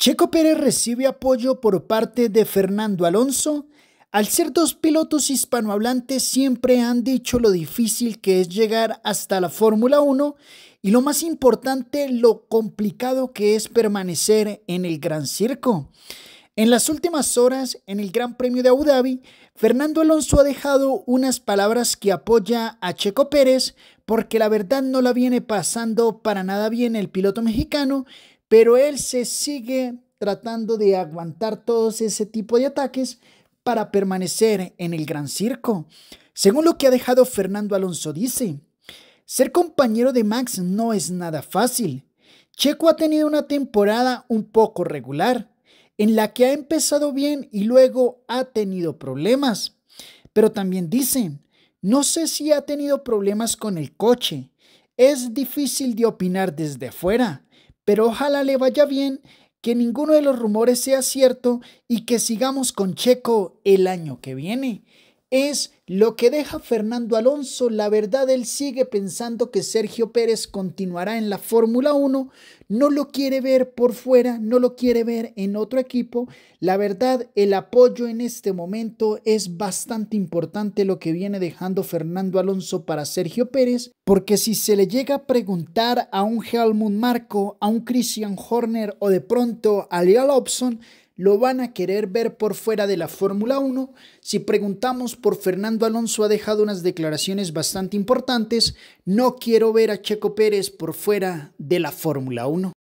Checo Pérez recibe apoyo por parte de Fernando Alonso. Al ser dos pilotos hispanohablantes siempre han dicho lo difícil que es llegar hasta la Fórmula 1 y lo más importante, lo complicado que es permanecer en el Gran Circo. En las últimas horas, en el Gran Premio de Abu Dhabi, Fernando Alonso ha dejado unas palabras que apoya a Checo Pérez porque la verdad no la viene pasando para nada bien el piloto mexicano, pero él se sigue tratando de aguantar todos ese tipo de ataques para permanecer en el gran circo. Según lo que ha dejado Fernando Alonso dice, ser compañero de Max no es nada fácil. Checo ha tenido una temporada un poco regular, en la que ha empezado bien y luego ha tenido problemas. Pero también dice, no sé si ha tenido problemas con el coche. Es difícil de opinar desde afuera, pero ojalá le vaya bien, que ninguno de los rumores sea cierto y que sigamos con Checo el año que viene es lo que deja Fernando Alonso. La verdad, él sigue pensando que Sergio Pérez continuará en la Fórmula 1. No lo quiere ver por fuera, no lo quiere ver en otro equipo. La verdad, el apoyo en este momento es bastante importante lo que viene dejando Fernando Alonso para Sergio Pérez, porque si se le llega a preguntar a un Helmut Marco, a un Christian Horner o de pronto a Leo Lobson, lo van a querer ver por fuera de la Fórmula 1. Si preguntamos por Fernando Alonso ha dejado unas declaraciones bastante importantes, no quiero ver a Checo Pérez por fuera de la Fórmula 1.